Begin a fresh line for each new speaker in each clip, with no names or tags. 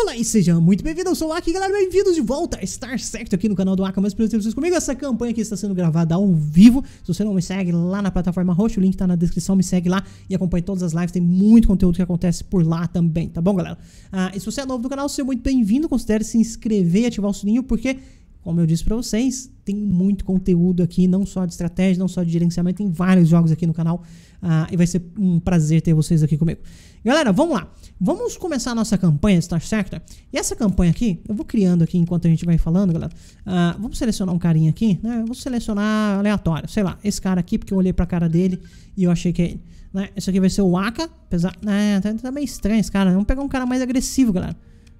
Olá e sejam muito bem-vindos, eu sou o Aki, galera, bem-vindos de volta a Star Sector aqui no canal do Aka, mais prazer ter vocês comigo, essa campanha aqui está sendo gravada ao vivo, se você não me segue lá na plataforma roxa, o link está na descrição, me segue lá e acompanhe todas as lives, tem muito conteúdo que acontece por lá também, tá bom galera? Ah, e se você é novo no canal, seja muito bem-vindo, considere se inscrever e ativar o sininho, porque como eu disse para vocês, tem muito conteúdo aqui, não só de estratégia, não só de gerenciamento, tem vários jogos aqui no canal ah, e vai ser um prazer ter vocês aqui comigo. Galera, vamos lá. Vamos começar a nossa campanha Star tá Sector. E essa campanha aqui, eu vou criando aqui enquanto a gente vai falando, galera. Uh, vamos selecionar um carinha aqui, né? Eu vou selecionar aleatório, sei lá, esse cara aqui, porque eu olhei pra cara dele e eu achei que é ele. Né? Esse aqui vai ser o Aka, apesar... É, tá, tá meio estranho esse cara. Vamos pegar um cara mais agressivo, galera.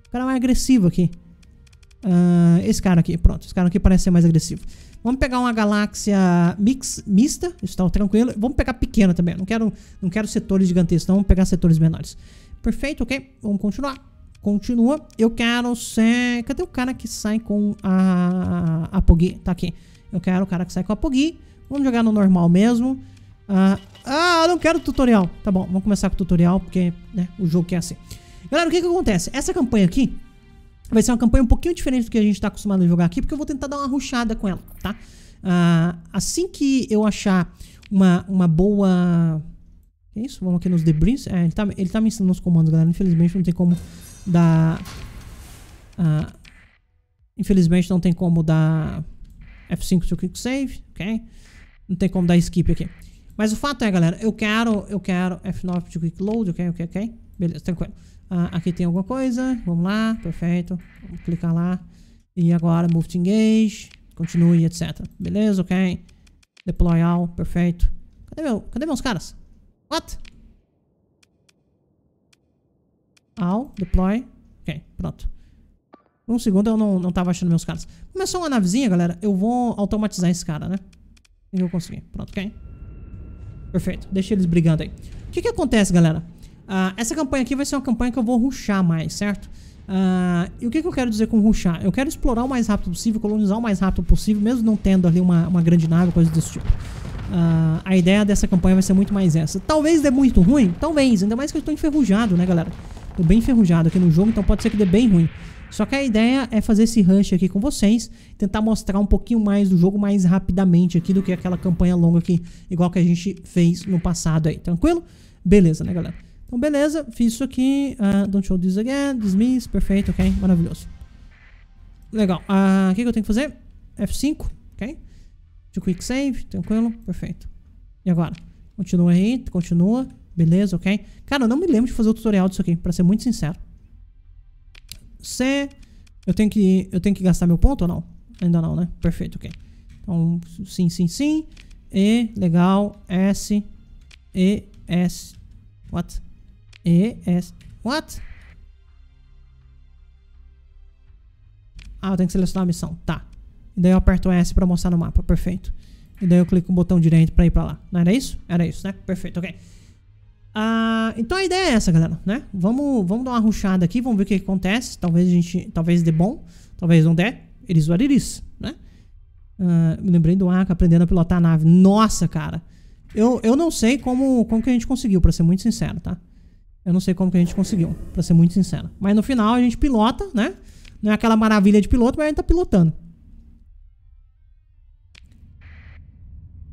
Um cara mais agressivo aqui. Uh, esse cara aqui, pronto. Esse cara aqui parece ser mais agressivo. Vamos pegar uma galáxia mix, mista, está tranquilo. Vamos pegar pequena também. Não quero, não quero setores gigantescos, então vamos pegar setores menores. Perfeito, ok. Vamos continuar. Continua. Eu quero ser... Cadê o cara que sai com a, a Pogui? Tá aqui. Eu quero o cara que sai com a Pogui. Vamos jogar no normal mesmo. Ah, ah, não quero tutorial. Tá bom, vamos começar com o tutorial, porque né, o jogo é assim. Galera, o que que acontece? Essa campanha aqui, Vai ser uma campanha um pouquinho diferente do que a gente está acostumado a jogar aqui, porque eu vou tentar dar uma ruxada com ela, tá? Uh, assim que eu achar uma, uma boa... Que é isso? Vamos aqui nos debris. É, ele, tá, ele tá me ensinando os comandos, galera. Infelizmente não tem como dar... Uh, infelizmente não tem como dar F5 se eu click save, ok? Não tem como dar skip aqui. Mas o fato é, galera, eu quero, eu quero F9 to quick load, ok, ok, ok? Beleza, tranquilo. Ah, aqui tem alguma coisa. Vamos lá, perfeito. Vamos clicar lá. E agora, move to engage. Continue, etc. Beleza, ok. Deploy all, perfeito. Cadê, meu, cadê meus caras? What? All, deploy. Ok, pronto. Um segundo eu não, não tava achando meus caras. Começou uma navezinha, galera. Eu vou automatizar esse cara, né? E eu consegui. Pronto, ok. Perfeito. Deixa eles brigando aí. O que que acontece, galera? Uh, essa campanha aqui vai ser uma campanha que eu vou ruxar mais, certo? Uh, e o que, que, eu quero dizer com ruxar? Eu quero explorar o mais rápido possível, colonizar o mais rápido possível, mesmo não tendo ali uma, uma grande nave, coisa desse tipo. Uh, a ideia dessa campanha vai ser muito mais essa. Talvez dê muito ruim, talvez, ainda mais que eu estou enferrujado, né, galera? Tô bem enferrujado aqui no jogo, então pode ser que dê bem ruim. Só que a ideia é fazer esse rush aqui com vocês, tentar mostrar um pouquinho mais do jogo mais rapidamente aqui do que aquela campanha longa aqui, igual que a gente fez no passado aí, tranquilo? Beleza, né, galera? Então, beleza, fiz isso aqui. Uh, don't show this again, dismiss, perfeito, ok, maravilhoso. Legal, ah, o uh, que, que eu tenho que fazer? F5, ok. De quick save, tranquilo, perfeito. E agora? Continua aí, continua, beleza, ok. Cara, eu não me lembro de fazer o tutorial disso aqui, pra ser muito sincero. C, eu tenho que, eu tenho que gastar meu ponto ou não? Ainda não, né? Perfeito, ok. Então, sim, sim, sim. E, legal, S, E, S, what? ES. What? Ah, eu tenho que selecionar a missão. Tá. E daí eu aperto S para mostrar no mapa. Perfeito. E daí eu clico o botão direito para ir para lá. Não era isso? Era isso, né? Perfeito, ok. Ah, então a ideia é essa, galera, né? Vamos, vamos dar uma ruxada aqui, vamos ver o que, acontece. Talvez a gente, talvez dê bom, talvez não dê. Eles what isso, né? Ah, me lembrei do Aka aprendendo a pilotar a nave. Nossa, cara. Eu, eu não sei como, como que a gente conseguiu, para ser muito sincero, tá? Eu não sei como que a gente conseguiu, pra ser muito sincero. Mas no final a gente pilota, né? Não é aquela maravilha de piloto, mas a gente tá pilotando.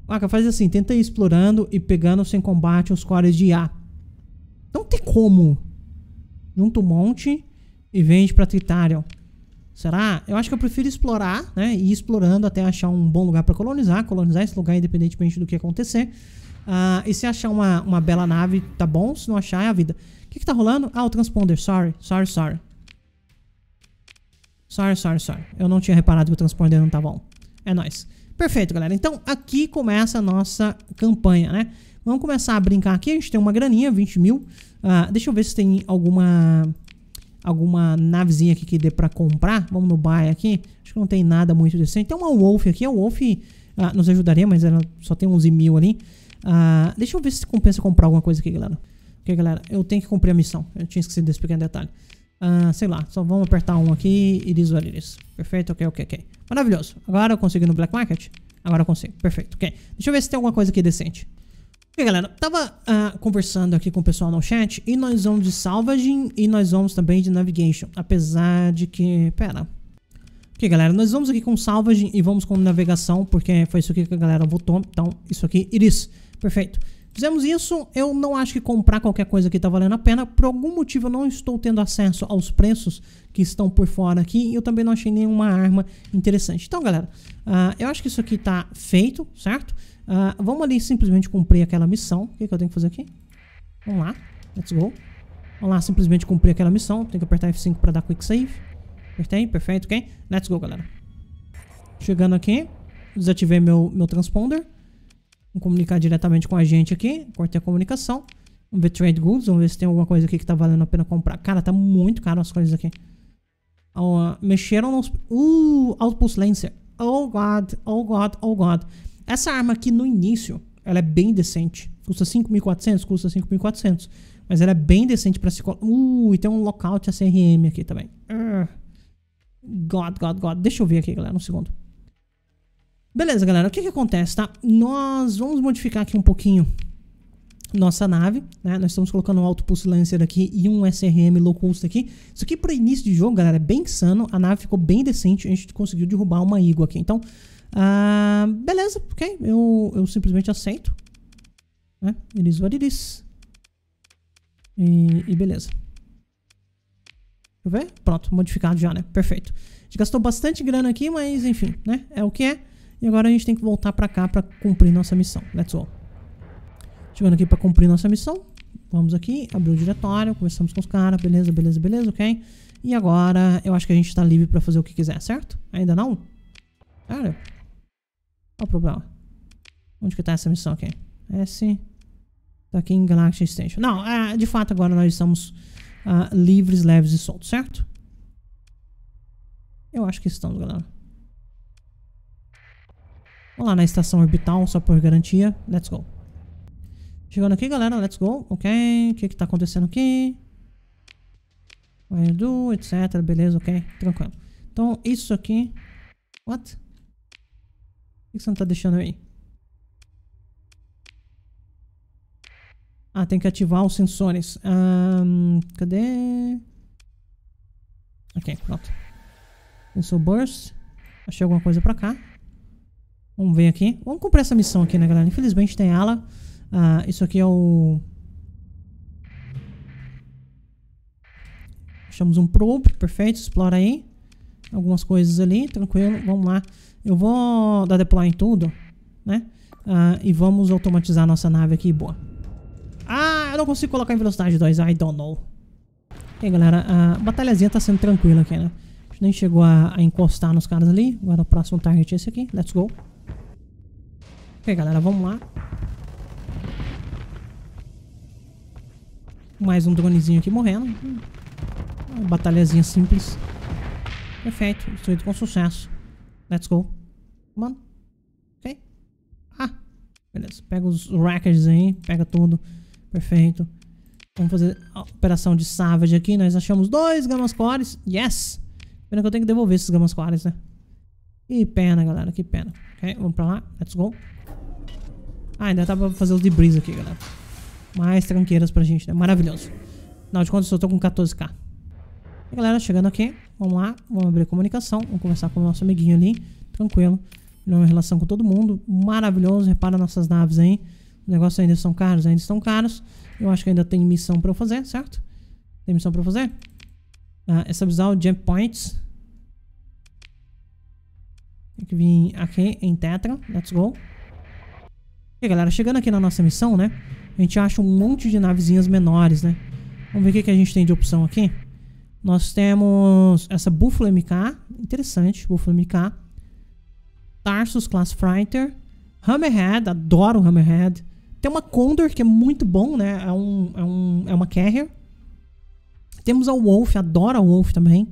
Laca, faz assim, tenta ir explorando e pegando sem combate os cores de A. Não tem como. Junta um monte e vende pra Tritarion. Será? Eu acho que eu prefiro explorar, né? E ir explorando até achar um bom lugar para colonizar. Colonizar esse lugar independentemente do que acontecer. Ah, e se achar uma, uma bela nave, tá bom. Se não achar, é a vida. O que, que tá rolando? Ah, o transponder. Sorry, sorry, sorry. Sorry, sorry, sorry. Eu não tinha reparado que o transponder não tá bom. É nóis. Perfeito, galera. Então, aqui começa a nossa campanha, né? Vamos começar a brincar aqui. A gente tem uma graninha, 20 mil. Ah, deixa eu ver se tem alguma alguma navezinha aqui que dê pra comprar. Vamos no buy aqui. Acho que não tem nada muito decente. Tem uma Wolf aqui. A Wolf ah, nos ajudaria, mas ela só tem 11 mil ali. Ah, deixa eu ver se compensa comprar alguma coisa aqui, galera. Porque, galera, eu tenho que cumprir a missão. Eu tinha esquecido desse pequeno detalhe. Ah, sei lá, só vamos apertar um aqui e visualizar isso. Perfeito, ok, ok, ok. Maravilhoso. Agora eu consigo ir no Black Market? Agora eu consigo, perfeito, ok. Deixa eu ver se tem alguma coisa aqui decente. Ok, galera, tava uh, conversando aqui com o pessoal no chat e nós vamos de Salvaging e nós vamos também de Navigation. Apesar de que... pera... Ok, galera, nós vamos aqui com Salvaging e vamos com Navegação, porque foi isso aqui que a galera votou. Então, isso aqui, Iris... Perfeito. Fizemos isso, eu não acho que comprar qualquer coisa aqui está valendo a pena. Por algum motivo eu não estou tendo acesso aos preços que estão por fora aqui. E eu também não achei nenhuma arma interessante. Então, galera, uh, eu acho que isso aqui está feito, certo? Uh, vamos ali simplesmente cumprir aquela missão. O que, que eu tenho que fazer aqui? Vamos lá, let's go. Vamos lá, simplesmente cumprir aquela missão. Tem que apertar F5 para dar quick save. Apertei, perfeito, ok? Let's go, galera. Chegando aqui, desativei meu, meu transponder. Vamos comunicar diretamente com a gente aqui. Cortei a comunicação. Vamos ver trade goods. Vamos ver se tem alguma coisa aqui que tá valendo a pena comprar. Cara, tá muito caro as coisas aqui. Uh, mexeram nos... Uh, Outpost Lancer. Oh, God. Oh, God. Oh, God. Essa arma aqui, no início, ela é bem decente. Custa 5.400, custa 5.400. Mas ela é bem decente pra se... Uh, e tem um lockout CRM aqui também. Uh. God, God, God. Deixa eu ver aqui, galera, um segundo. Beleza, galera, o que que acontece, tá? Nós vamos modificar aqui um pouquinho nossa nave, né? Nós estamos colocando um autopulse lancer aqui e um SRM low cost aqui. Isso aqui para início de jogo, galera, é bem sano. A nave ficou bem decente, a gente conseguiu derrubar uma ígua aqui. Então, uh, beleza, ok? Eu, eu simplesmente aceito. Né? It is what it is. E, e beleza. Deixa eu ver. Pronto, modificado já, né? Perfeito. A gente gastou bastante grana aqui, mas enfim, né? É o que é. E agora a gente tem que voltar pra cá pra cumprir nossa missão. Let's go. Chegando aqui pra cumprir nossa missão. Vamos aqui, abriu o diretório, conversamos com os caras, beleza, beleza, beleza, ok? E agora eu acho que a gente tá livre pra fazer o que quiser, certo? Ainda não? Sério? Qual o problema? Onde que tá essa missão aqui? S... Tá aqui em Galaxy Station. Não, é, de fato agora nós estamos ah, livres, leves e soltos, certo? Eu acho que estamos, galera. Vamos lá na estação orbital, só por garantia. Let's go. Chegando aqui, galera. Let's go. Ok. O que que tá acontecendo aqui? do etc. Beleza, ok. Tranquilo. Então, isso aqui... What? O que você não tá deixando aí? Ah, tem que ativar os sensores. Um, cadê? Ok, pronto. Sensor burst. Achei alguma coisa pra cá. Vamos ver aqui. Vamos cumprir essa missão aqui, né, galera? Infelizmente tem ela. Ah, isso aqui é o... Achamos um probe, perfeito. Explora aí. Algumas coisas ali, tranquilo. Vamos lá. Eu vou dar deploy em tudo, né? Ah, e vamos automatizar nossa nave aqui, boa. Ah, eu não consigo colocar em velocidade 2, I don't know. Ok, galera, a batalhazinha tá sendo tranquila aqui, né? A gente nem chegou a, a encostar nos caras ali. Agora o próximo target é esse aqui. Let's go. Ok, galera, vamos lá. Mais um dronezinho aqui morrendo. Uma batalhazinha simples. Perfeito, destruído com sucesso. Let's go. Mano. Ok. Ah, beleza. Pega os wreckers aí, pega tudo. Perfeito. Vamos fazer a operação de Savage aqui. Nós achamos dois Gamas Cores. Yes! Pena que eu tenho que devolver esses Gamas Cores, né? Que pena, galera. Que pena. Ok, vamos pra lá. Let's go. Ah, ainda dá pra fazer os debris aqui, galera. Mais tranqueiras pra gente, né? Maravilhoso. Afinal de contas, eu tô com 14k. E, galera, chegando aqui, vamos lá, vamos abrir comunicação. Vamos conversar com o nosso amiguinho ali, tranquilo. Melhor uma relação com todo mundo. Maravilhoso, repara nossas naves aí. Os negócios ainda são caros, ainda estão caros. Eu acho que ainda tem missão pra eu fazer, certo? Tem missão pra eu fazer? Ah, é estabilizar Jump Points. Tem que vir aqui em Tetra. Let's go. E galera, chegando aqui na nossa missão, né? A gente acha um monte de navezinhas menores, né? Vamos ver o que, que a gente tem de opção aqui. Nós temos essa Buffalo MK, interessante, Buffalo MK. Tarsus Class Fighter. Hammerhead, adoro Hammerhead. Tem uma Condor, que é muito bom, né? É, um, é, um, é uma carrier. Temos a Wolf, adoro a Wolf também.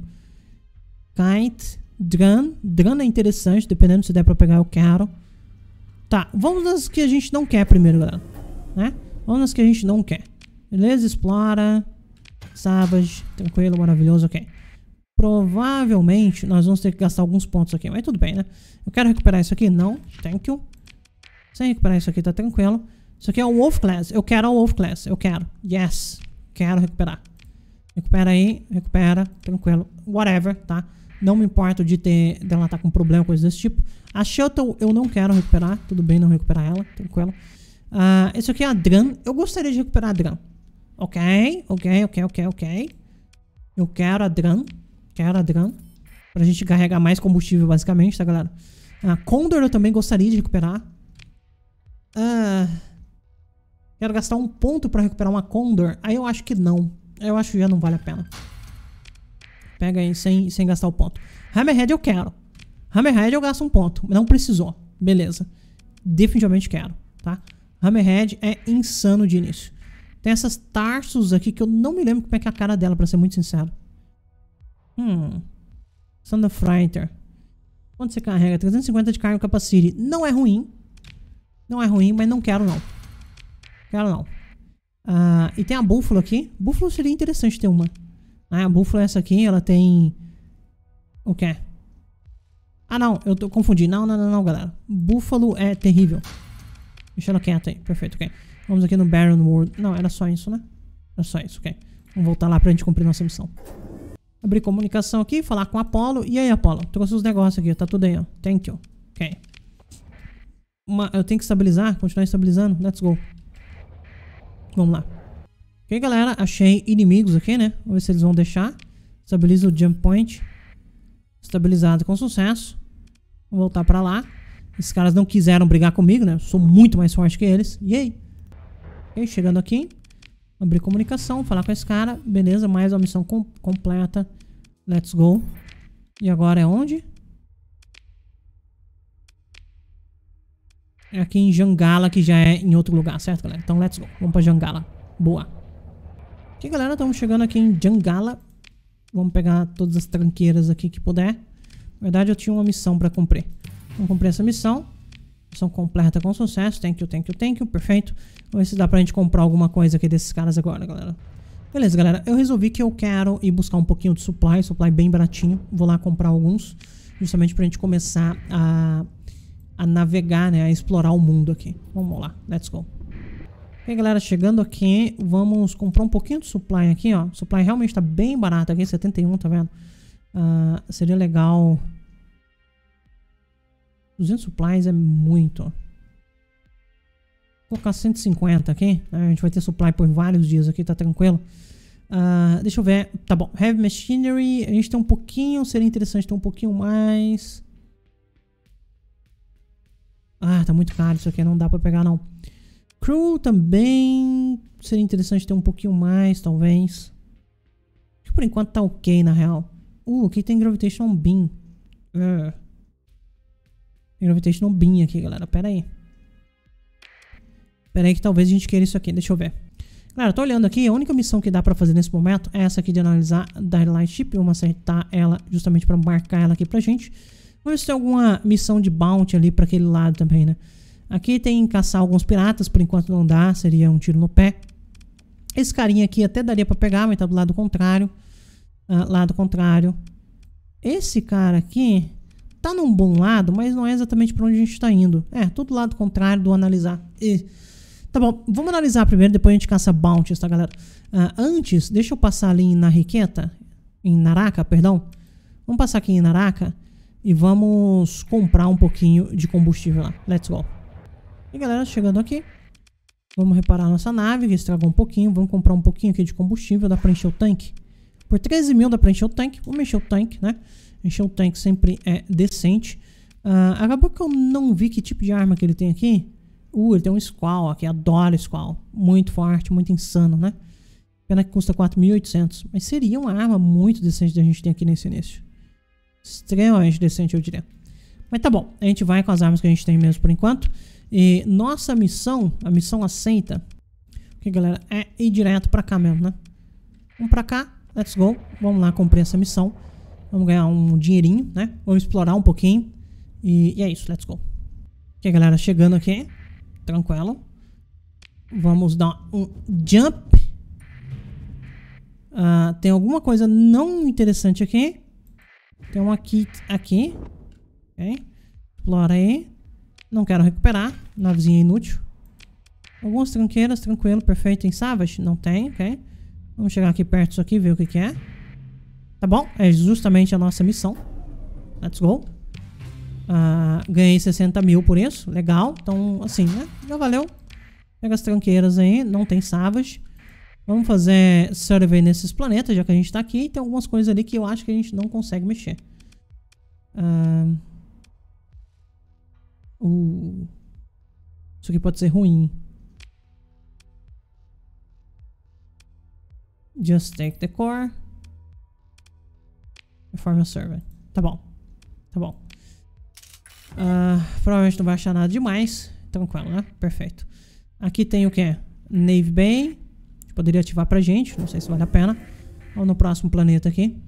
Kite, Dran. Dran é interessante, dependendo se der pra pegar, eu quero. Tá, vamos nas que a gente não quer primeiro, galera. Né? Vamos nas que a gente não quer. Beleza, explora. Savage, tranquilo, maravilhoso, ok. Provavelmente nós vamos ter que gastar alguns pontos aqui, mas tudo bem, né? Eu quero recuperar isso aqui? Não, thank you. Sem recuperar isso aqui, tá tranquilo. Isso aqui é o Wolf Class, eu quero o Wolf Class, eu quero. Yes, quero recuperar. Recupera aí, recupera, tranquilo, whatever, tá? Não me importo de ter dela estar tá com problema, coisa desse tipo. A Shuttle eu não quero recuperar. Tudo bem não recuperar ela, tranquilo. Uh, ah, esse aqui é a Dran. Eu gostaria de recuperar a Dran. Ok, ok, ok, ok, ok. Eu quero a Dran. Quero a Dran. Pra gente carregar mais combustível, basicamente, tá, galera? A ah, Condor eu também gostaria de recuperar. Uh, quero gastar um ponto pra recuperar uma Condor. Aí eu acho que não. Eu acho que já não vale a pena. Pega aí sem, sem gastar o ponto. Hammerhead eu quero. Hammerhead eu gasto um ponto. Não precisou. Beleza. Definitivamente quero, tá? Hammerhead é insano de início. Tem essas Tarsus aqui que eu não me lembro como é que é a cara dela, pra ser muito sincero. Hum. Thunderfighter. Quanto você carrega? 350 de carga capacity. Não é ruim. Não é ruim, mas não quero não. Quero não. Ah, e tem a búfalo aqui. Búfalo seria interessante ter uma. Ah, a búfalo é essa aqui, ela tem... O que é? Ah, não, eu tô confundindo. Não, não, não, não, galera. Búfalo é terrível. Deixa ela quieta aí. Perfeito, ok. Vamos aqui no Baron World. Não, era só isso, né? Era só isso, ok. Vamos voltar lá pra gente cumprir nossa missão. Abrir comunicação aqui, falar com Apolo. E aí, Apolo? Trouxe os negócios aqui, tá tudo aí, ó. Thank you. Ok. Uma, eu tenho que estabilizar, continuar estabilizando. Let's go. Vamos lá. Ok, galera. Achei inimigos aqui, né? Vamos ver se eles vão deixar. Estabiliza o jump point. Estabilizado com sucesso. Vou voltar pra lá. Esses caras não quiseram brigar comigo, né? Eu sou muito mais forte que eles. E aí? Ok, chegando aqui. Abrir comunicação, falar com esse cara. Beleza, mais uma missão com completa. Let's go. E agora é onde? É aqui em Jangala, que já é em outro lugar, certo, galera? Então, let's go. Vamos pra Jangala. Boa. E galera, estamos chegando aqui em Jangala. Vamos pegar todas as tranqueiras aqui que puder. Na verdade, eu tinha uma missão para cumprir. Então, cumprir essa missão. Missão completa com sucesso. Thank you, thank you, thank you. Perfeito. Vamos ver se dá pra gente comprar alguma coisa aqui desses caras agora, galera. Beleza, galera. Eu resolvi que eu quero ir buscar um pouquinho de supply. Supply bem baratinho. Vou lá comprar alguns. Justamente pra gente começar a, a navegar, né? A explorar o mundo aqui. Vamos lá. Let's go. Ok, galera, chegando aqui, vamos comprar um pouquinho de supply aqui, ó. Supply realmente está bem barato aqui, 71, tá vendo? Uh, seria legal... 200 supplies é muito. Vou colocar 150 aqui, né? a gente vai ter supply por vários dias aqui, tá tranquilo. Uh, deixa eu ver, tá bom. Heavy Machinery, a gente tem um pouquinho, seria interessante ter um pouquinho mais... Ah, tá muito caro isso aqui, não dá pra pegar não. Crew também seria interessante ter um pouquinho mais, talvez. Acho que por enquanto tá ok, na real. Uh, aqui tem Gravitation Beam. Uh. Tem Gravitation Beam aqui, galera. Pera aí. Pera aí que talvez a gente queira isso aqui. Deixa eu ver. Galera, tô olhando aqui. A única missão que dá pra fazer nesse momento é essa aqui de analisar light Ship. Vamos acertar ela justamente pra marcar ela aqui pra gente. Vamos ver se tem alguma missão de bounty ali pra aquele lado também, né? Aqui tem caçar alguns piratas, por enquanto não dá, seria um tiro no pé. Esse carinha aqui até daria para pegar, mas tá do lado contrário. Ah, lado contrário. Esse cara aqui tá num bom lado, mas não é exatamente para onde a gente tá indo. É, todo lado contrário do analisar. E... Tá bom, vamos analisar primeiro, depois a gente caça bounties, tá galera? Ah, antes, deixa eu passar ali em Narriqueta, em Naraka, perdão. Vamos passar aqui em Naraka e vamos comprar um pouquinho de combustível lá. Let's go. E galera, chegando aqui, vamos reparar nossa nave, que estragou um pouquinho. Vamos comprar um pouquinho aqui de combustível, dá pra encher o tanque. Por 13 mil dá pra encher o tanque. Vamos encher o tanque, né? Encher o tanque sempre é decente. Uh, acabou que eu não vi que tipo de arma que ele tem aqui. Uh, ele tem um Squall aqui, adoro Squall. Muito forte, muito insano, né? Pena que custa 4.800, mas seria uma arma muito decente da gente ter aqui nesse início. Extremamente decente, eu diria. Mas tá bom, a gente vai com as armas que a gente tem mesmo por enquanto. E nossa missão, a missão aceita, que galera, é ir direto pra cá mesmo, né? Vamos pra cá, let's go. Vamos lá cumprir essa missão. Vamos ganhar um dinheirinho, né? Vamos explorar um pouquinho. E, e é isso, let's go. Ok, galera, chegando aqui. Tranquilo. Vamos dar um jump. Uh, tem alguma coisa não interessante aqui. Tem uma kit aqui. Ok. Explora aí. Não quero recuperar. Navezinha inútil. Algumas tranqueiras, tranquilo, perfeito. Tem Savage? Não tem, ok. Vamos chegar aqui perto disso aqui, ver o que, que é. Tá bom, é justamente a nossa missão. Let's go. Uh, ganhei 60 mil por isso, legal. Então, assim, né? Já valeu. Pega as tranqueiras aí, não tem Savage. Vamos fazer survey nesses planetas, já que a gente tá aqui. Tem algumas coisas ali que eu acho que a gente não consegue mexer. Ahn... Uh... Uh, isso aqui pode ser ruim. Just take the core. Perform a server Tá bom. Tá bom. Uh, provavelmente não vai achar nada demais. Tranquilo, então, né? Perfeito. Aqui tem o que? Navy Bay. Poderia ativar pra gente. Não sei se vale a pena. Vamos no próximo planeta aqui.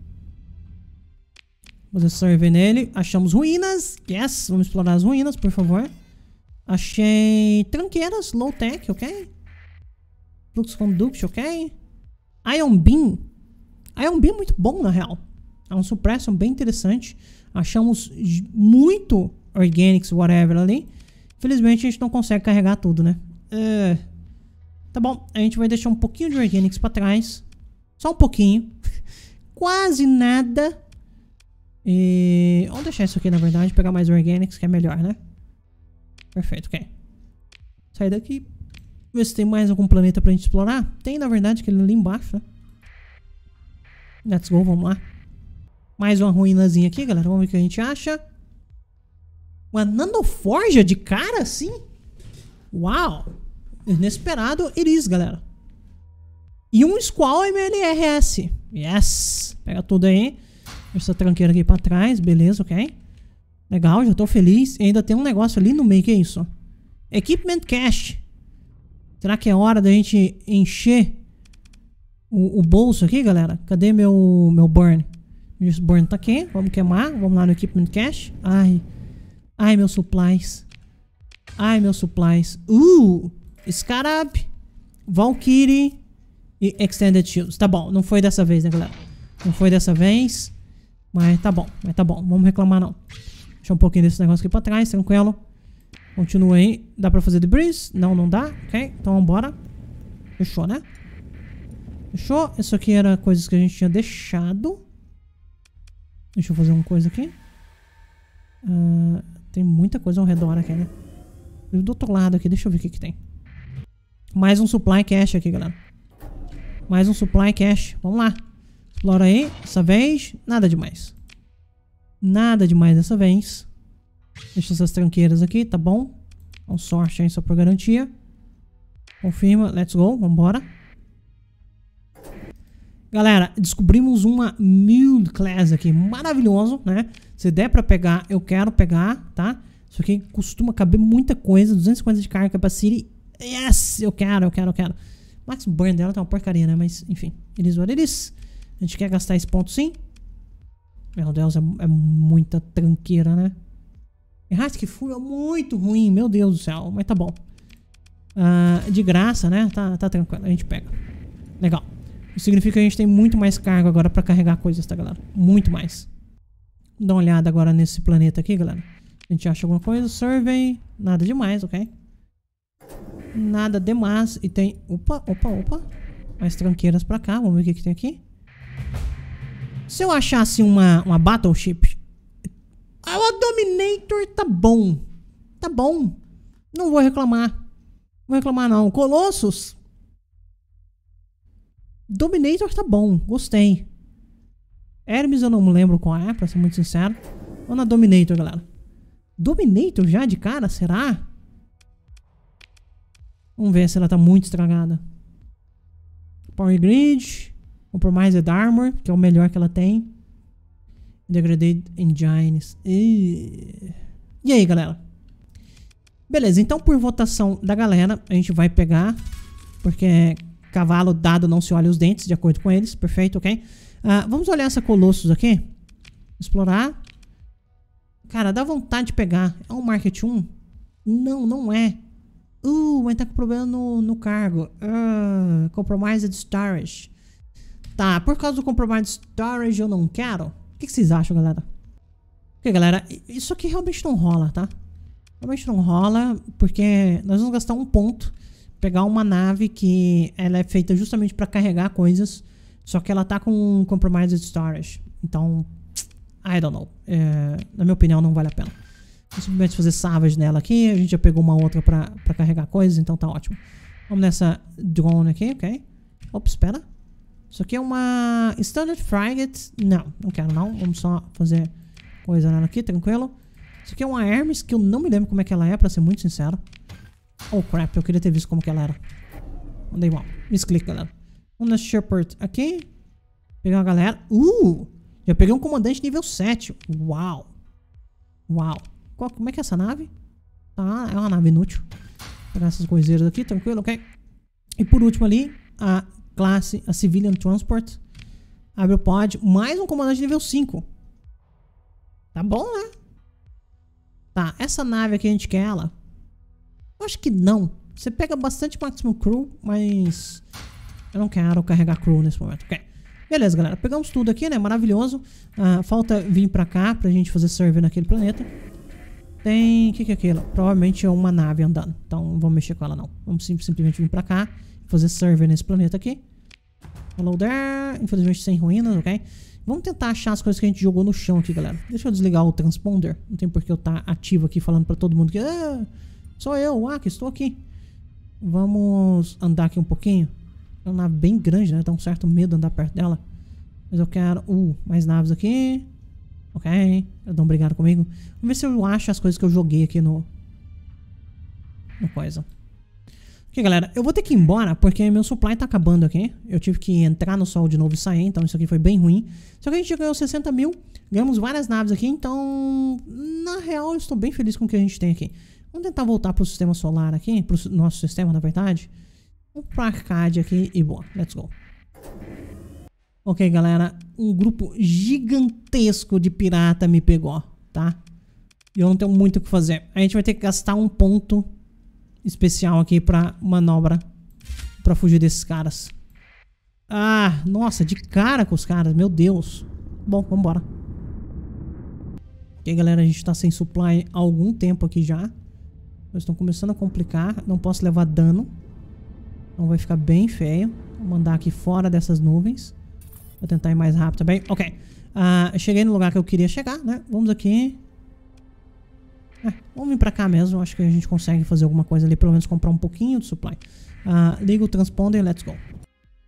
Vamos servir nele. Achamos ruínas. Yes, vamos explorar as ruínas, por favor. Achei tranqueiras, low tech, ok? Flux Conduct, ok? Ion Beam. Ion Beam é muito bom, na real. É um suppressor bem interessante. Achamos muito Organics, whatever, ali. Infelizmente, a gente não consegue carregar tudo, né? Uh, tá bom, a gente vai deixar um pouquinho de Organics pra trás. Só um pouquinho. Quase nada. E vamos deixar isso aqui, na verdade, pegar mais organics, que é melhor, né? Perfeito, ok. Sair daqui. Ver se tem mais algum planeta pra gente explorar. Tem, na verdade, aquele ali embaixo, né? Let's go, vamos lá. Mais uma ruinazinha aqui, galera. Vamos ver o que a gente acha. Uma nanoforja de cara, assim? Uau! Inesperado Iris, galera. E um Squall MLRS. Yes! Pega tudo aí essa tranqueira aqui pra trás, beleza, ok. Legal, já tô feliz. E ainda tem um negócio ali no meio, que é isso? Equipment cash Será que é hora da gente encher o, o, bolso aqui, galera? Cadê meu, meu burn? meu burn tá aqui. Vamos queimar. Vamos lá no Equipment cash Ai. Ai, meus supplies. Ai, meus supplies. Uh! Scarab. Valkyrie. E Extended Shields. Tá bom, não foi dessa vez, né, galera? Não foi dessa vez. Mas tá bom, mas tá bom. Vamos reclamar não. Deixa um pouquinho desse negócio aqui pra trás, tranquilo. Continua aí. Dá pra fazer debris? Não, não dá. Ok, então vambora. Fechou, né? Fechou. Isso aqui era coisas que a gente tinha deixado. Deixa eu fazer uma coisa aqui. Uh, tem muita coisa ao redor aqui, né? do outro lado aqui, deixa eu ver o que que tem. Mais um supply cache aqui, galera. Mais um supply cache. Vamos lá. Explora aí. Dessa vez, nada demais. Nada demais dessa vez. Deixa essas tranqueiras aqui, tá bom? Então, sorte aí só por garantia. Confirma. Let's go. Vambora. Galera, descobrimos uma Mule Class aqui. Maravilhoso, né? Se der pra pegar, eu quero pegar, tá? Isso aqui costuma caber muita coisa. 250 de carga pra Siri. Yes! Eu quero, eu quero, eu quero. Max Burn dela tá uma porcaria, né? Mas, enfim. Eles what eles. A gente quer gastar esse ponto sim? Meu Deus, é, é muita tranqueira, né? É, ah, Erratic que é muito ruim, meu Deus do céu. Mas tá bom. Uh, de graça, né? Tá, tá tranquilo, a gente pega. Legal. Isso significa que a gente tem muito mais cargo agora pra carregar coisas, tá, galera? Muito mais. Dá uma olhada agora nesse planeta aqui, galera. A gente acha alguma coisa. Survey. Nada demais, ok? Nada demais. E tem... Opa, opa, opa. Mais tranqueiras pra cá. Vamos ver o que, que tem aqui. Se eu achasse uma, uma Battleship. A Dominator tá bom. Tá bom. Não vou reclamar. Não vou reclamar, não. Colossus. Dominator tá bom. Gostei. Hermes eu não me lembro qual é, pra ser muito sincero. Vamos na Dominator, galera. Dominator já de cara? Será? Vamos ver se ela tá muito estragada. Power Grid. Compromised Armor, que é o melhor que ela tem. Degraded Engines. E... e aí, galera? Beleza, então por votação da galera, a gente vai pegar... Porque cavalo dado não se olha os dentes, de acordo com eles. Perfeito, ok? Uh, vamos olhar essa Colossus aqui. Explorar. Cara, dá vontade de pegar. É um Market 1? Não, não é. Uh, mas tá com problema no, no cargo. Uh, ah, compromised Storage. Tá, por causa do compromised storage eu não quero. O que, que vocês acham, galera? Porque, galera, isso aqui realmente não rola, tá? Realmente não rola, porque nós vamos gastar um ponto. Pegar uma nave que ela é feita justamente para carregar coisas. Só que ela tá com compromised storage. Então, I don't know. É, na minha opinião, não vale a pena. Vou simplesmente fazer salvas nela aqui. A gente já pegou uma outra pra, pra carregar coisas, então tá ótimo. Vamos nessa drone aqui, ok? Ops, espera. Isso aqui é uma Standard Frigate. Não, não quero não. Vamos só fazer coisa nela aqui, tranquilo. Isso aqui é uma Hermes que eu não me lembro como é que ela é, pra ser muito sincero. Oh, crap. Eu queria ter visto como que ela era. Mandei mal. Misclick, galera. Vamos na Shepard aqui. Pegar uma galera. Uh! Já peguei um comandante nível 7. Uau! Uau! Qual, como é que é essa nave? Ah, é uma nave inútil. Vou pegar essas coiseiras aqui, tranquilo, ok? E por último ali, a classe, a Civilian Transport. Abre o pod, mais um comandante nível 5. Tá bom, né? Tá, essa nave aqui a gente quer ela? Eu acho que não. Você pega bastante máximo Crew, mas... Eu não quero carregar crew nesse momento. Okay. Beleza, galera. Pegamos tudo aqui, né? Maravilhoso. Ah, falta vir pra cá pra gente fazer server naquele planeta. Tem... O que, que é aquilo? Provavelmente é uma nave andando. Então, não vamos mexer com ela, não. Vamos simplesmente vir pra cá fazer server nesse planeta aqui. Hello there. Infelizmente sem ruínas, ok? Vamos tentar achar as coisas que a gente jogou no chão aqui, galera. Deixa eu desligar o transponder. Não tem por que eu estar tá ativo aqui falando pra todo mundo que... Ah, sou eu, o que estou aqui. Vamos andar aqui um pouquinho. É uma nave bem grande, né? Dá tá um certo medo andar perto dela. Mas eu quero... Uh, mais naves aqui. Ok. Dá um obrigado comigo. Vamos ver se eu acho as coisas que eu joguei aqui no... No coisa. Ok, galera, eu vou ter que ir embora porque meu supply tá acabando aqui. Eu tive que entrar no sol de novo e sair, então isso aqui foi bem ruim. Só que a gente ganhou 60 mil, ganhamos várias naves aqui, então... Na real, eu estou bem feliz com o que a gente tem aqui. Vamos tentar voltar pro sistema solar aqui, pro nosso sistema, na verdade. Vamos pra arcade aqui e boa, let's go. Ok, galera, um grupo gigantesco de pirata me pegou, tá? E eu não tenho muito o que fazer. A gente vai ter que gastar um ponto especial aqui pra manobra. Pra fugir desses caras. Ah, nossa, de cara com os caras, meu Deus. Bom, vambora. Ok, galera, a gente tá sem supply há algum tempo aqui já. Eles estão começando a complicar, não posso levar dano. Então vai ficar bem feio. Vou mandar aqui fora dessas nuvens. Vou tentar ir mais rápido também. Ok. Ah, cheguei no lugar que eu queria chegar, né? Vamos aqui vamos vir pra cá mesmo, acho que a gente consegue fazer alguma coisa ali, pelo menos comprar um pouquinho de supply. Uh, liga o transponder e let's go.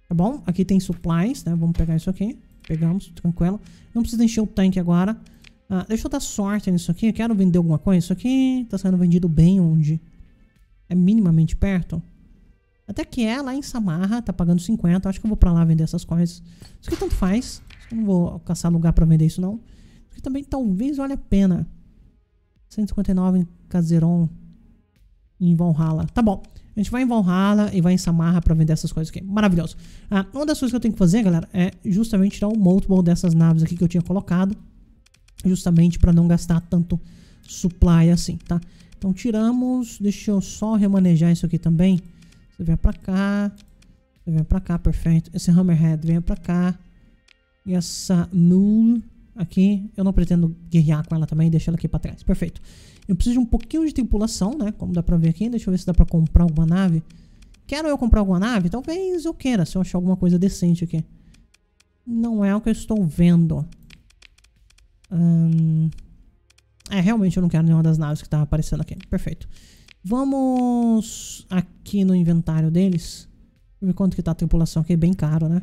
Tá bom? Aqui tem supplies, né? Vamos pegar isso aqui. Pegamos, tranquilo. Não precisa encher o tanque agora. Uh, deixa eu dar sorte nisso aqui. Eu quero vender alguma coisa. Isso aqui tá sendo vendido bem onde? É minimamente perto. Até que é lá em Samarra, tá pagando 50. Acho que eu vou pra lá vender essas coisas. Isso aqui tanto faz. Eu não vou caçar lugar pra vender isso não. Isso aqui também talvez valha a pena. 159 em Caseron. Em Valhalla. Tá bom. A gente vai em Valhalla e vai em Samarra pra vender essas coisas aqui. Maravilhoso. Ah, uma das coisas que eu tenho que fazer, galera, é justamente tirar o multiple dessas naves aqui que eu tinha colocado. Justamente pra não gastar tanto supply assim, tá? Então tiramos, deixa eu só remanejar isso aqui também. Você vem pra cá, você vem pra cá, perfeito. Esse Hammerhead vem pra cá. E essa Mule aqui. Eu não pretendo guerrear com ela também, deixa ela aqui pra trás. Perfeito. Eu preciso de um pouquinho de tripulação, né? Como dá pra ver aqui. Deixa eu ver se dá pra comprar alguma nave. Quero eu comprar alguma nave? Talvez eu queira, se eu achar alguma coisa decente aqui. Não é o que eu estou vendo. Hum... É, realmente eu não quero nenhuma das naves que tá aparecendo aqui. Perfeito. Vamos aqui no inventário deles. Ver quanto que tá a tripulação aqui. Bem caro, né?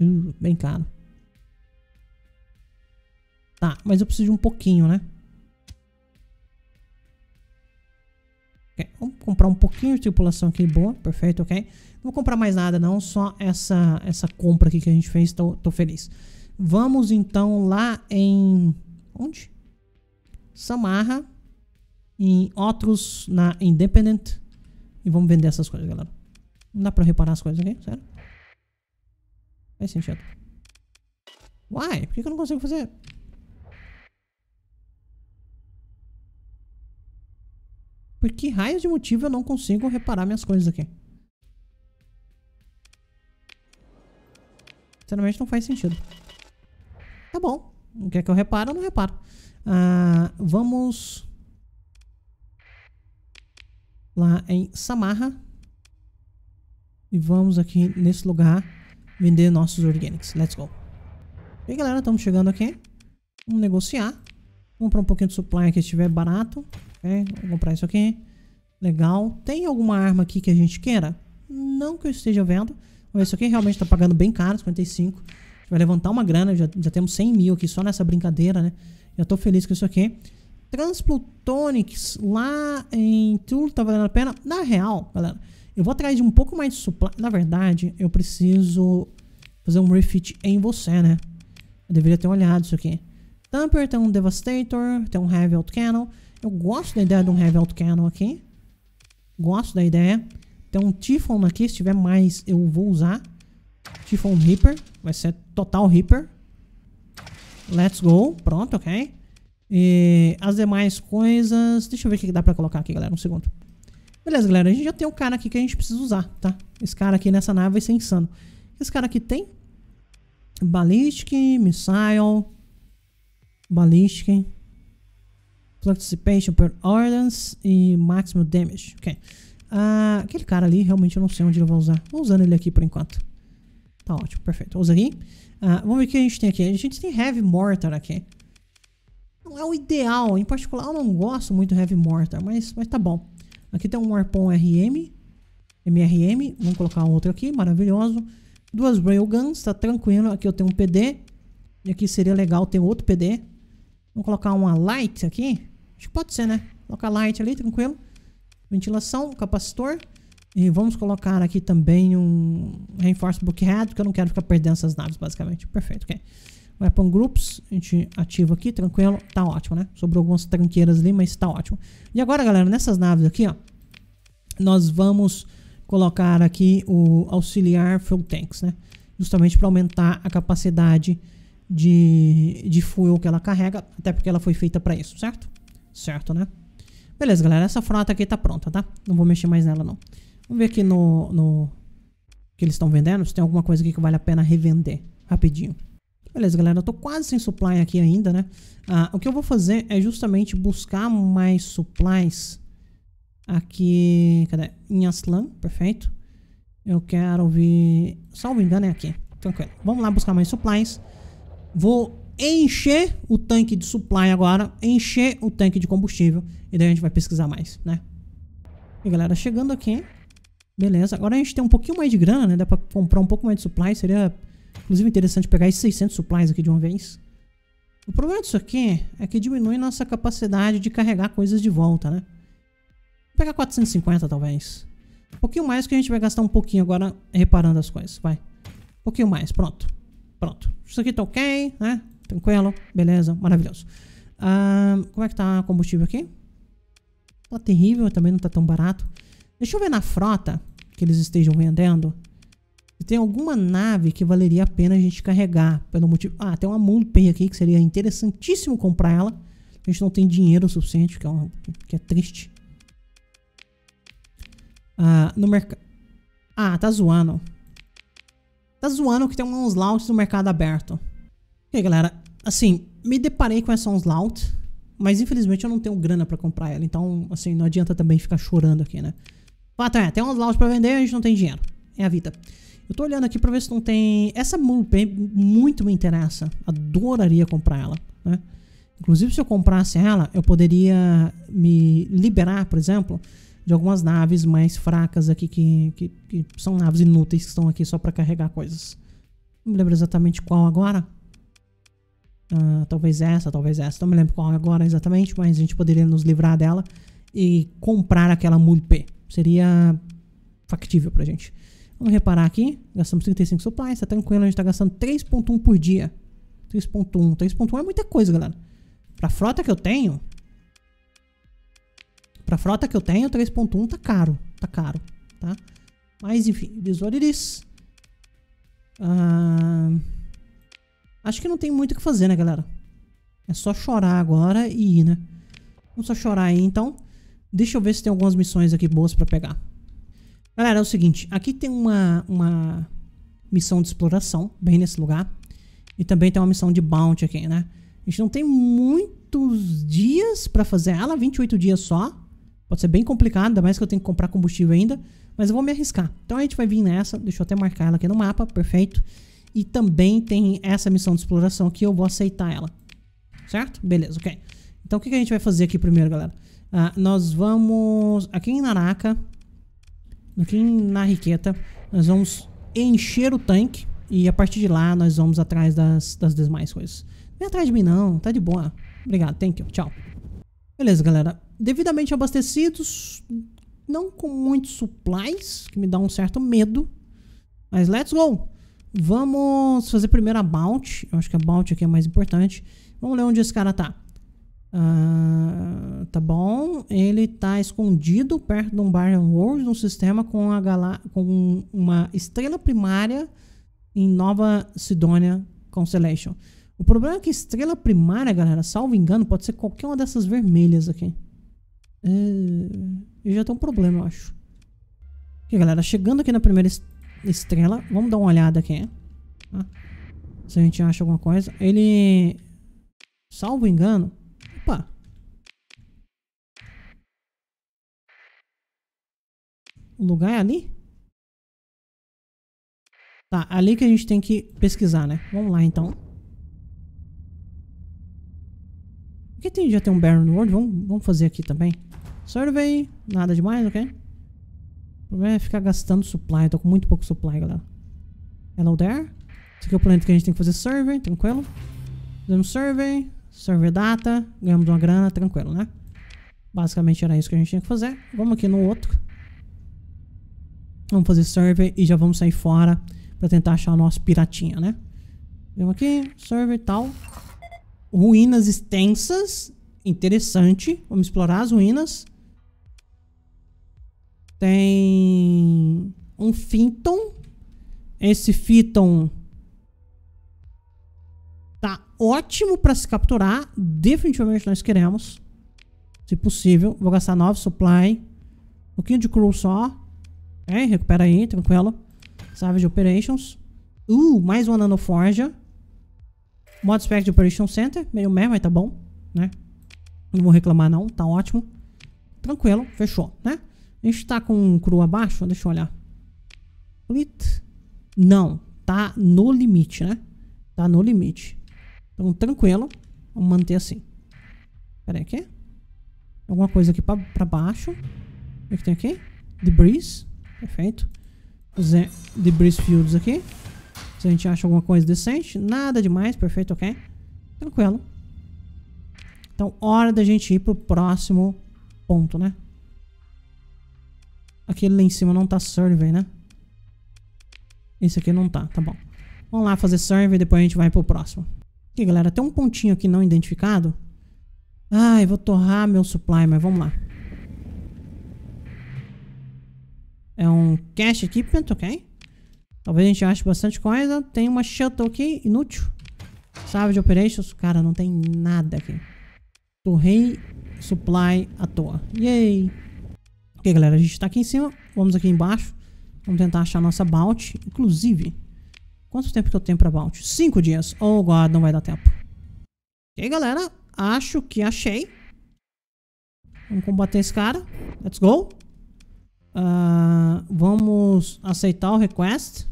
Uh, bem caro. Tá, mas eu preciso de um pouquinho, né? Ok, Vamos comprar um pouquinho de tripulação aqui, boa, perfeito, ok? Não vou comprar mais nada não, só essa, essa compra aqui que a gente fez, tô, tô feliz. Vamos então lá em... onde? Samarra, em Otros, na Independent, e vamos vender essas coisas, galera. Não dá pra reparar as coisas aqui, sério? Faz sentido. Uai, por que, que eu não consigo fazer... Por que raio de motivo eu não consigo reparar minhas coisas aqui? Sinceramente não faz sentido. Tá bom. Quer que eu repare ou não reparo? Ah, vamos... Lá em Samarra. E vamos aqui nesse lugar vender nossos organics. Let's go. E aí, galera, estamos chegando aqui. Vamos negociar. Comprar um pouquinho de supply que estiver barato. É, vou comprar isso aqui. Legal. Tem alguma arma aqui que a gente queira? Não que eu esteja vendo. Vamos ver, isso aqui realmente tá pagando bem caro, 55. A gente vai levantar uma grana, já, já temos 100 mil aqui só nessa brincadeira, né? Já tô feliz com isso aqui. Transplutonics lá em Tour tá valendo a pena. Na real, galera, eu vou atrás de um pouco mais de supply. Na verdade, eu preciso fazer um refit em você, né? Eu deveria ter olhado isso aqui. Tamper tem um Devastator, tem um Heavy Out Cannon. Eu gosto da ideia de um Heavy Cannon aqui. Gosto da ideia. Tem um Tifon aqui, se tiver mais eu vou usar. Tifon Reaper, vai ser total Reaper. Let's go, pronto, ok. E as demais coisas... Deixa eu ver o que dá pra colocar aqui, galera, um segundo. Beleza, galera, a gente já tem um cara aqui que a gente precisa usar, tá? Esse cara aqui nessa nave vai ser insano. Esse cara aqui tem... Ballistic, Missile... Ballistic... Participation per Ordnance e Maximum Damage. Ok. Ah, aquele cara ali, realmente eu não sei onde ele vai usar. Vou usando ele aqui por enquanto. Tá ótimo, perfeito. Usa aqui. Ah, vamos ver o que a gente tem aqui. A gente tem Heavy Mortar aqui. Não é o ideal. Em particular, eu não gosto muito do Heavy Mortar, mas, mas tá bom. Aqui tem um Warpon RM. MRM. Vamos colocar outro aqui, maravilhoso. Duas Railguns, tá tranquilo. Aqui eu tenho um PD. E aqui seria legal ter outro PD. Vamos colocar uma Light aqui. Acho que pode ser, né? Colocar light ali, tranquilo. Ventilação, capacitor. E vamos colocar aqui também um Reinforced Bookhead, porque eu não quero ficar perdendo essas naves, basicamente. Perfeito, ok. Weapon Groups, a gente ativa aqui, tranquilo. Tá ótimo, né? Sobrou algumas tranqueiras ali, mas tá ótimo. E agora, galera, nessas naves aqui, ó. Nós vamos colocar aqui o Auxiliar Fuel Tanks, né? Justamente para aumentar a capacidade de, de fuel que ela carrega, até porque ela foi feita para isso, certo? certo, né? Beleza, galera, essa frota aqui tá pronta, tá? Não vou mexer mais nela, não. Vamos ver aqui no, no que eles estão vendendo, se tem alguma coisa aqui que vale a pena revender, rapidinho. Beleza, galera, eu tô quase sem supply aqui ainda, né? Ah, o que eu vou fazer é justamente buscar mais supplies aqui, cadê? Em Aslan, perfeito. Eu quero vir, salvo engano é aqui, tranquilo. Vamos lá buscar mais supplies. Vou encher o tanque de supply agora, encher o tanque de combustível e daí a gente vai pesquisar mais, né? E galera, chegando aqui, beleza, agora a gente tem um pouquinho mais de grana, né? Dá pra comprar um pouco mais de supply, seria inclusive interessante pegar esses 600 supplies aqui de uma vez. O problema disso aqui é que diminui nossa capacidade de carregar coisas de volta, né? Vou pegar 450 talvez. Um pouquinho mais que a gente vai gastar um pouquinho agora reparando as coisas, vai. Um pouquinho mais, pronto. Pronto. Isso aqui tá ok, né? Tranquilo? Beleza, maravilhoso. Ah, como é que tá o combustível aqui? Tá terrível, também não tá tão barato. Deixa eu ver na frota que eles estejam vendendo. Se tem alguma nave que valeria a pena a gente carregar. Pelo motivo. Ah, tem uma Moonpay aqui que seria interessantíssimo comprar ela. A gente não tem dinheiro suficiente, que é, uma, que é triste. Ah, no mercado. Ah, tá zoando. Tá zoando que tem uns launches no mercado aberto. E aí, galera, assim, me deparei com essa Onslaught, mas infelizmente eu não tenho grana pra comprar ela, então, assim, não adianta também ficar chorando aqui, né? Fato é, tem Onslaught pra vender e a gente não tem dinheiro. É a vida. Eu tô olhando aqui pra ver se não tem... Essa Mulpen muito me interessa, adoraria comprar ela, né? Inclusive, se eu comprasse ela, eu poderia me liberar, por exemplo, de algumas naves mais fracas aqui, que, que, que são naves inúteis que estão aqui só pra carregar coisas. Não me lembro exatamente qual agora, ah, talvez essa, talvez essa, não me lembro qual agora exatamente, mas a gente poderia nos livrar dela e comprar aquela mulpe Seria factível pra gente. Vamos reparar aqui, gastamos 35 supplies, tá tranquilo, a gente tá gastando 3.1 por dia. 3.1, 3.1 é muita coisa, galera. Pra frota que eu tenho, pra frota que eu tenho, 3.1 tá caro, tá caro, tá? Mas enfim, it what it is. Uh... Acho que não tem muito o que fazer, né, galera? É só chorar agora e ir, né? Vamos só chorar aí, então. Deixa eu ver se tem algumas missões aqui boas pra pegar. Galera, é o seguinte. Aqui tem uma, uma missão de exploração, bem nesse lugar. E também tem uma missão de bounty aqui, né? A gente não tem muitos dias pra fazer ela, 28 dias só. Pode ser bem complicado, ainda mais que eu tenho que comprar combustível ainda. Mas eu vou me arriscar. Então a gente vai vir nessa. Deixa eu até marcar ela aqui no mapa, perfeito. Perfeito. E também tem essa missão de exploração aqui, eu vou aceitar ela. Certo? Beleza, ok. Então o que, que a gente vai fazer aqui primeiro, galera? Ah, nós vamos aqui em Naraka, aqui na Riqueta, nós vamos encher o tanque. E a partir de lá, nós vamos atrás das, das demais coisas. vem atrás de mim não, tá de boa. Obrigado, thank you, tchau. Beleza, galera. Devidamente abastecidos, não com muitos supplies, que me dá um certo medo. Mas let's go! Vamos fazer primeiro a Bounty. Eu acho que a Bounty aqui é mais importante. Vamos ler onde esse cara tá. Ah, tá bom. Ele tá escondido perto de um Barren World, num sistema com, com, uma estrela primária em Nova Sidonia Constellation. O problema é que estrela primária, galera, salvo engano, pode ser qualquer uma dessas vermelhas aqui. É, já tem um problema, eu acho. Aqui, galera, chegando aqui na primeira estrela estrela. Vamos dar uma olhada aqui. Tá? Se a gente acha alguma coisa. Ele... Salvo engano... Opa! O lugar é ali? Tá, ali que a gente tem que pesquisar, né? Vamos lá, então. Aqui tem, já tem um Baron World. Vamos, vamos fazer aqui também. Survey. Nada demais, ok? O problema é ficar gastando supply. tô com muito pouco supply, galera. Hello é there. Esse aqui é o planeta que a gente tem que fazer survey, tranquilo. Fizemos survey, survey data, ganhamos uma grana, tranquilo, né? Basicamente era isso que a gente tinha que fazer. Vamos aqui no outro. Vamos fazer survey e já vamos sair fora pra tentar achar o nosso piratinha, né? Vamos aqui, survey e tal. Ruínas extensas, interessante. Vamos explorar as ruínas. Tem um Finton. Esse Finton tá ótimo para se capturar. Definitivamente nós queremos. Se possível. Vou gastar 9 supply. Um pouquinho de crew só. É, recupera aí, tranquilo. Savage Operations. Uh, mais uma Nanoforja. Mod Spec de Operation Center. Meio merda mas tá bom, né? Não vou reclamar não, tá ótimo. Tranquilo, fechou, né? A gente tá com um cru abaixo? Deixa eu olhar. Split. Não. Tá no limite, né? Tá no limite. Então, tranquilo. Vamos manter assim. Pera aí, aqui. Alguma coisa aqui pra, pra baixo. O que, que tem aqui? Debris. Perfeito. Fazer debris fields aqui. Se a gente acha alguma coisa decente. Nada demais. Perfeito, ok. Tranquilo. Então, hora da gente ir pro próximo ponto, né? Aquele lá em cima não tá survey, né? Esse aqui não tá, tá bom. Vamos lá fazer survey, depois a gente vai pro próximo. Aqui, galera, tem um pontinho aqui não identificado. Ai, vou torrar meu supply, mas vamos lá. É um cash equipment, ok? Talvez a gente ache bastante coisa. Tem uma shuttle aqui, inútil. de Operations, cara, não tem nada aqui. Torrei supply à toa. Yay! Ok, galera, a gente tá aqui em cima. Vamos aqui embaixo. Vamos tentar achar nossa Balt. Inclusive, quanto tempo que eu tenho pra Balt? Cinco dias. Oh, God, não vai dar tempo. Ok, galera. Acho que achei. Vamos combater esse cara. Let's go. Uh, vamos aceitar o request.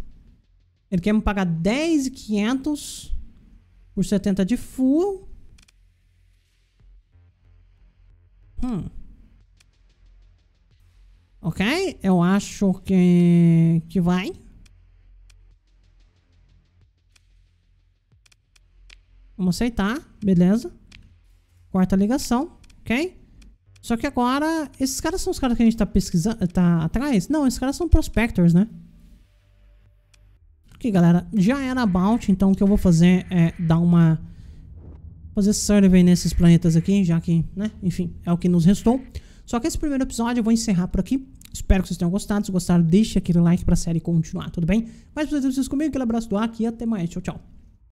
Ele quer me pagar 10,500 por 70 de full. Hum. Ok? Eu acho que, que vai. Vamos aceitar, beleza. Quarta ligação, ok? Só que agora, esses caras são os caras que a gente tá pesquisando, tá atrás? Não, esses caras são prospectors, né? Ok, galera, já era about, então o que eu vou fazer é dar uma... Fazer survey nesses planetas aqui, já que, né, enfim, é o que nos restou. Só que esse primeiro episódio eu vou encerrar por aqui. Espero que vocês tenham gostado. Se gostaram, deixe aquele like pra série continuar, tudo bem? Mas um vídeo vocês comigo, aquele abraço do ar, e até mais. Tchau, tchau.